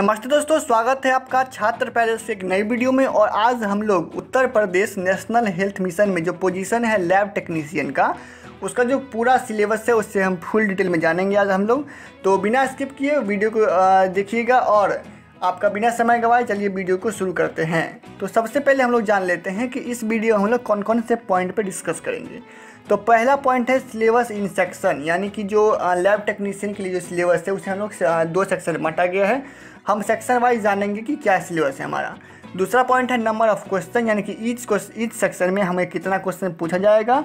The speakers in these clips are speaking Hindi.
नमस्ते दोस्तों स्वागत है आपका छात्र से एक नई वीडियो में और आज हम लोग Uttar Pradesh national health mission में जो पोजीशन है लैब टेक्नीशियन का उसका जो पूरा सिलेबस है उससे हम फुल डिटेल में जानेंगे आज हम लोग तो बिना स्किप किए वीडियो को देखिएगा और आपका बिना समय गवाए चलिए वीडियो को शुरू करते हैं तो सबसे पहले हम लोग जान लेते हैं कि इस वीडियो में हम लोग कौन कौन से पॉइंट पर डिस्कस करेंगे तो पहला पॉइंट है सिलेबस इन सेक्शन यानी कि जो लैब टेक्नीशियन के लिए जो सिलेबस है उसे हम लोग दो सेक्शन में बांटा गया है हम सेक्शन वाइज जानेंगे कि क्या सिलेबस है हमारा दूसरा पॉइंट है नंबर ऑफ क्वेश्चन यानी कि ईच क्वेश्चन ईच सेक्शन में हमें कितना क्वेश्चन पूछा जाएगा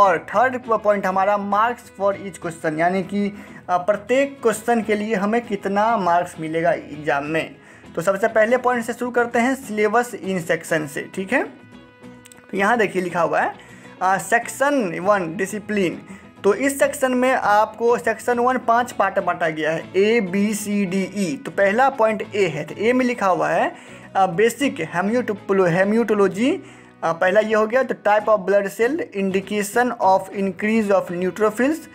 और थर्ड पॉइंट हमारा मार्क्स फॉर ईच क्वेश्चन यानी कि प्रत्येक क्वेश्चन के लिए हमें कितना मार्क्स मिलेगा एग्जाम में तो सबसे पहले पॉइंट से शुरू करते हैं सिलेबस इन सेक्शन से ठीक है तो यहाँ देखिए लिखा हुआ है सेक्शन वन डिसिप्लिन तो इस सेक्शन में आपको सेक्शन वन पांच पार्ट बांटा गया है A B C D E तो पहला पॉइंट ए है तो ए में लिखा हुआ है बेसिक हेम्यूटोलो हेम्यूटोलॉजी पहला ये हो गया तो type of blood cell indication of increase of neutrophils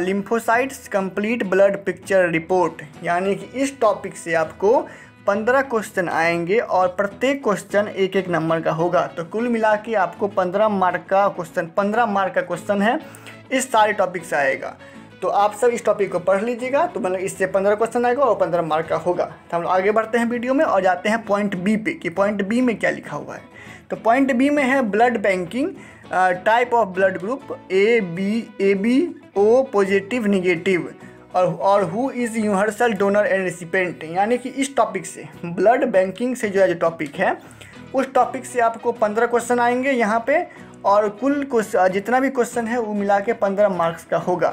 lymphocytes complete blood picture report यानी कि इस टॉपिक से आपको पंद्रह क्वेश्चन आएंगे और प्रत्येक क्वेश्चन एक एक नंबर का होगा तो कुल मिला के आपको पंद्रह मार्क का क्वेश्चन पंद्रह मार्क का क्वेश्चन है इस सारे टॉपिक से आएगा तो आप सब इस टॉपिक को पढ़ लीजिएगा तो मतलब इससे पंद्रह क्वेश्चन आएगा और पंद्रह मार्क का होगा तो हम आगे बढ़ते हैं वीडियो में और जाते हैं पॉइंट बी पे कि पॉइंट बी में क्या लिखा हुआ है तो पॉइंट बी में है blood banking type of blood group A B A B O positive negative और और who is universal donor and recipient यानी कि इस टॉपिक से ब्लड बैंकिंग से जो है जो टॉपिक है उस टॉपिक से आपको पंद्रह क्वेश्चन आएंगे यहाँ पे और कुल जितना भी क्वेश्चन है वो मिला के पंद्रह मार्क्स का होगा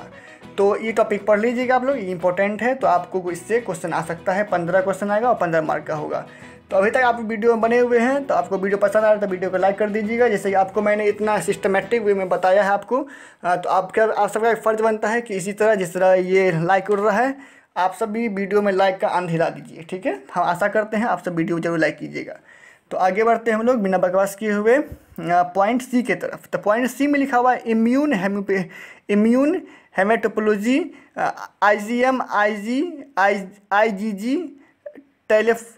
तो ये टॉपिक पढ़ लीजिएगा आप लोग ये इंपॉर्टेंट है तो आपको इससे क्वेश्चन आ सकता है पंद्रह क्वेश्चन आएगा और पंद्रह मार्क का होगा तो अभी तक आप वीडियो में बने हुए हैं तो आपको वीडियो पसंद आ रहा है तो वीडियो को लाइक कर दीजिएगा जैसे कि आपको मैंने इतना सिस्टमेटिक वे में बताया है आपको तो आपका आप सबका एक फ़र्ज बनता है कि इसी तरह जिस तरह ये लाइक उड़ रहा है आप सब भी वीडियो में लाइक का आंधिला दीजिए ठीक है हम आशा करते हैं आप सब वीडियो जरूर लाइक कीजिएगा तो आगे बढ़ते हैं हम लोग बिना बकवास किए हुए पॉइंट सी के तरफ तो पॉइंट सी में लिखा हुआ है इम्यून हेमोपे immune hematopathology I G M I G I I G G टेलेफ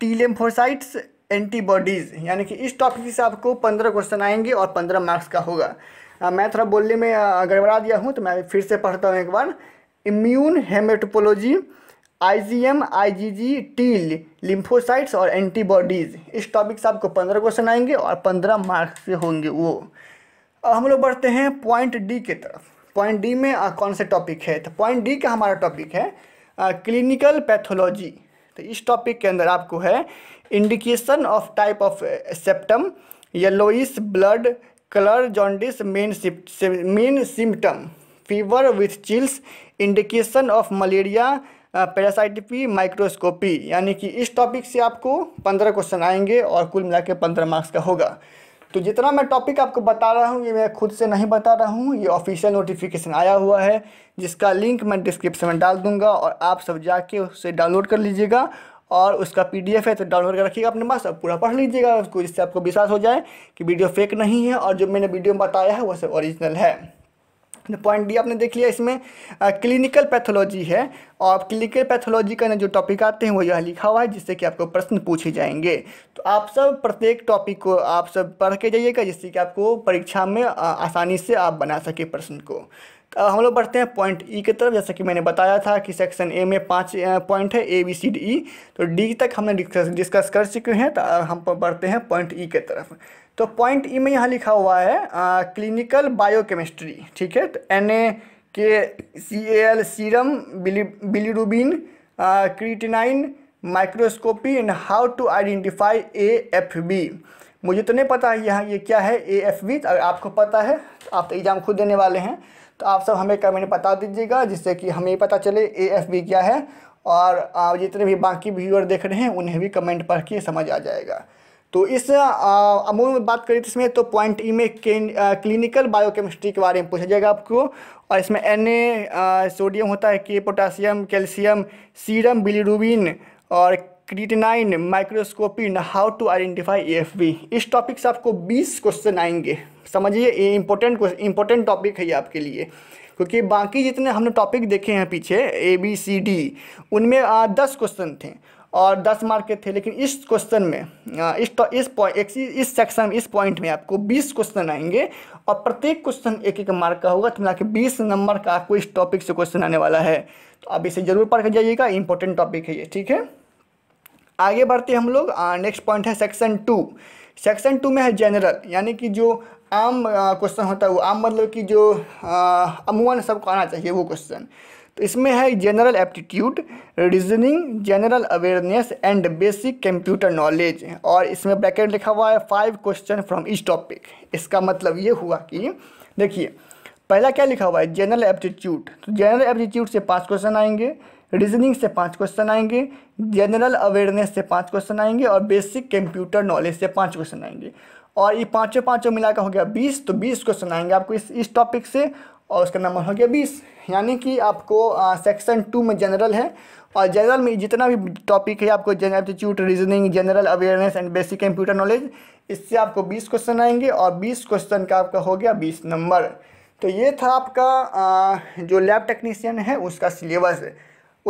टीलेम्फोसाइट्स एंटीबॉडीज़ यानी कि इस टॉपिक से आपको पंद्रह क्वेश्चन आएंगे और पंद्रह मार्क्स का होगा आ, मैं थोड़ा बोलने में गड़बड़ा दिया हूँ तो मैं फिर से पढ़ता हूँ एक बार immune hematopathology IgM IgG T lymphocytes और एंटीबॉडीज़ इस टॉपिक से आपको पंद्रह क्वेश्चन आएंगे और पंद्रह मार्क्स से होंगे वो अब हम लोग बढ़ते हैं पॉइंट डी के तरफ पॉइंट डी में आ, कौन से टॉपिक है तो पॉइंट डी का हमारा टॉपिक है आ, क्लिनिकल पैथोलॉजी तो इस टॉपिक के अंदर आपको है indication of type of symptom yellowish blood colour jaundice main main symptom fever with chills indication of malaria parasite microscopy यानी कि इस टॉपिक से आपको पंद्रह क्वेश्चन आएंगे और कुल मिला के पंद्रह मार्क्स का होगा तो जितना मैं टॉपिक आपको बता रहा हूँ ये मैं खुद से नहीं बता रहा हूँ ये ऑफिशियल नोटिफिकेशन आया हुआ है जिसका लिंक मैं डिस्क्रिप्शन में डाल दूँगा और आप सब जाके उसे डाउनलोड कर लीजिएगा और उसका पीडीएफ है तो डाउनलोड कर रखिएगा अपने पास और पूरा पढ़ लीजिएगा उसको जिससे आपको विश्वास हो जाए कि वीडियो फेक नहीं है और जो मैंने वीडियो में बताया है वह सब ओरिजिनल है पॉइंट डी आपने देख लिया इसमें क्लिनिकल पैथोलॉजी है और क्लिनिकल पैथोलॉजी का जो टॉपिक आते हैं वो यह लिखा हुआ है जिससे कि आपको प्रश्न पूछे जाएंगे तो आप सब प्रत्येक टॉपिक को आप सब पढ़ के जाइएगा जिससे कि आपको परीक्षा में आसानी से आप बना सके प्रश्न को तो हम लोग बढ़ते हैं पॉइंट ई की तरफ जैसा कि मैंने बताया था कि सेक्शन ए में पाँच पॉइंट है A B C D E तो डी तक हमने डिस्कस डिस्कस कर चुके हैं तो हम बढ़ते हैं पॉइंट ई की तरफ तो पॉइंट ई e में यहाँ लिखा हुआ है आ, क्लिनिकल बायोकेमिस्ट्री ठीक है तो N A K C L serum bilirubin creatinine microscopy and how to identify A F B मुझे तो नहीं पता है यहाँ ये क्या है ए एफ बी अगर आपको पता है तो आप तो एग्ज़ाम खुद देने वाले हैं तो आप सब हमें कमेंट बता दीजिएगा जिससे कि हमें पता चले ए एफ बी क्या है और जितने भी बाकी व्यूअर देख रहे हैं उन्हें भी कमेंट पढ़ के समझ आ जाएगा तो इस अमूल में बात करें तो इसमें तो पॉइंट ई e में क्लिनिकल बायोकेमिस्ट्री के बारे में पूछा जाएगा आपको और इसमें एन ए सोडियम होता है के पोटासियम कैल्शियम सीरम बिलिरुबिन और creatinine microscopy how to identify F B इस टॉपिक से आपको 20 क्वेश्चन आएंगे समझिए ये इंपॉर्टेंट इंपॉर्टेंट टॉपिक है ये आपके लिए क्योंकि बाकी जितने हमने टॉपिक देखे हैं पीछे ए बी सी डी उनमें दस क्वेश्चन थे और 10 मार्क के थे लेकिन इस क्वेश्चन में इस तो, इस पॉइंट इस सेक्शन इस पॉइंट में आपको 20 क्वेश्चन आएंगे और प्रत्येक क्वेश्चन एक एक मार्क का होगा तो मिला के बीस नंबर का आपको इस टॉपिक से क्वेश्चन आने वाला है तो आप इसे जरूर पढ़ कर जाइएगा इंपॉर्टेंट टॉपिक है ये ठीक है आगे बढ़ते हम लोग नेक्स्ट पॉइंट है सेक्शन टू सेक्शन टू में है जनरल यानी कि जो आम क्वेश्चन होता है वो आम मतलब कि जो अमूमन सबको आना चाहिए वो क्वेश्चन तो इसमें है general aptitude reasoning general awareness and basic computer knowledge और इसमें ब्रैकेट लिखा हुआ है फाइव क्वेश्चन फ्रॉम इस टॉपिक इसका मतलब ये हुआ कि देखिए पहला क्या लिखा हुआ है जनरल एप्टीट्यूड तो जनरल एप्टीट्यूड से पाँच क्वेश्चन आएंगे रीजनिंग से पाँच क्वेश्चन आएंगे जनरल अवेयरनेस से पाँच क्वेश्चन आएंगे और बेसिक कंप्यूटर नॉलेज से पाँच क्वेश्चन आएंगे और ये पाँचों पाँचों मिलाकर हो गया बीस तो बीस क्वेश्चन आएंगे आपको इस इस टॉपिक से और उसका नंबर हो गया बीस यानी कि आपको सेक्शन टू में जनरल है और जनरल में जितना भी टॉपिक है आपको general aptitude reasoning general awareness and basic computer knowledge इससे आपको बीस क्वेश्चन आएंगे और बीस क्वेश्चन का आपका हो गया बीस नंबर तो ये था आपका आ, जो लैब टेक्नीशियन है उसका syllabus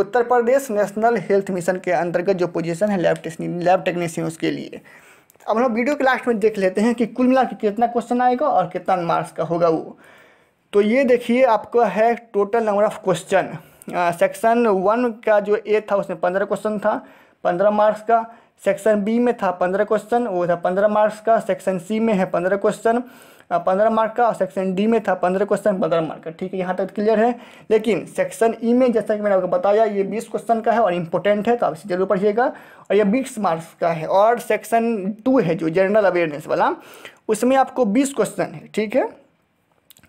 Uttar Pradesh national health mission के अंतर्गत जो पोजीशन है लैब टेक्नी लैब टेक्नीशियन उसके लिए अब हम लोग वीडियो के लास्ट में देख लेते हैं कि कुल मिला के कितना क्वेश्चन आएगा और कितना मार्क्स का होगा वो तो ये देखिए आपका है total number of question section one का जो ए था उसमें पंद्रह क्वेश्चन था पंद्रह मार्क्स का सेक्शन बी में था पंद्रह क्वेश्चन वो था पंद्रह मार्क्स का सेक्शन सी में है पंद्रह क्वेश्चन पंद्रह मार्क का और सेक्शन डी में था पंद्रह क्वेश्चन पंद्रह मार्क का ठीक है यहाँ तक क्लियर है लेकिन सेक्शन ई e में जैसा कि मैंने आपको बताया ये बीस क्वेश्चन का है और इम्पोर्टेंट है तो आप इसे जरूर पढ़िएगा और ये बीस मार्क्स का है और सेक्शन टू है जो जनरल अवेयरनेस वाला उसमें आपको बीस क्वेश्चन है ठीक है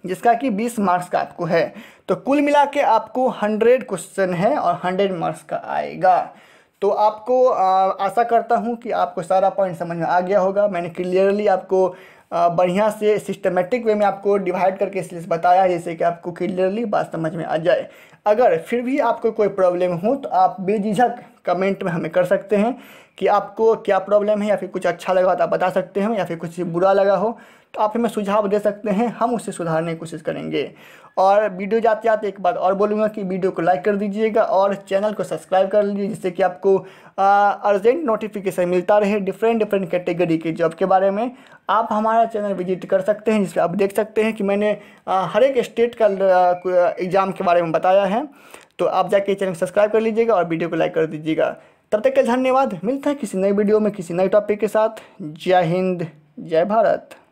जिसका कि बीस मार्क्स का आपको है तो कुल मिला के आपको हंड्रेड क्वेश्चन है और हंड्रेड मार्क्स का आएगा तो आपको आशा करता हूँ कि आपको सारा पॉइंट समझ में आ गया होगा मैंने क्लियरली आपको बढ़िया से सिस्टमेटिक वे में आपको डिवाइड करके सिलेबस बताया जैसे कि आपको क्लियरली बात समझ में आ जाए अगर फिर भी आपको कोई प्रॉब्लम हो तो आप बेझिझक कमेंट में हमें कर सकते हैं कि आपको क्या प्रॉब्लम है या फिर कुछ अच्छा लगा तो आप बता सकते हैं या फिर कुछ बुरा लगा हो तो आप हमें सुझाव दे सकते हैं हम उसे सुधारने की कोशिश करेंगे और वीडियो जाते जाते एक बार और बोलूँगा कि वीडियो को लाइक कर दीजिएगा और चैनल को सब्सक्राइब कर लीजिए जिससे कि आपको अर्जेंट नोटिफिकेशन मिलता रहे डिफरेंट डिफरेंट कैटेगरी के जॉब के बारे में आप हमारा चैनल विजिट कर सकते हैं जिसमें आप देख सकते हैं कि मैंने हर एक स्टेट का एग्ज़ाम के बारे में बताया है तो आप जाके चैनल को सब्सक्राइब कर लीजिएगा और वीडियो को लाइक कर दीजिएगा तब तक के धन्यवाद मिलता है किसी नए वीडियो में किसी नए टॉपिक के साथ जय हिंद जय भारत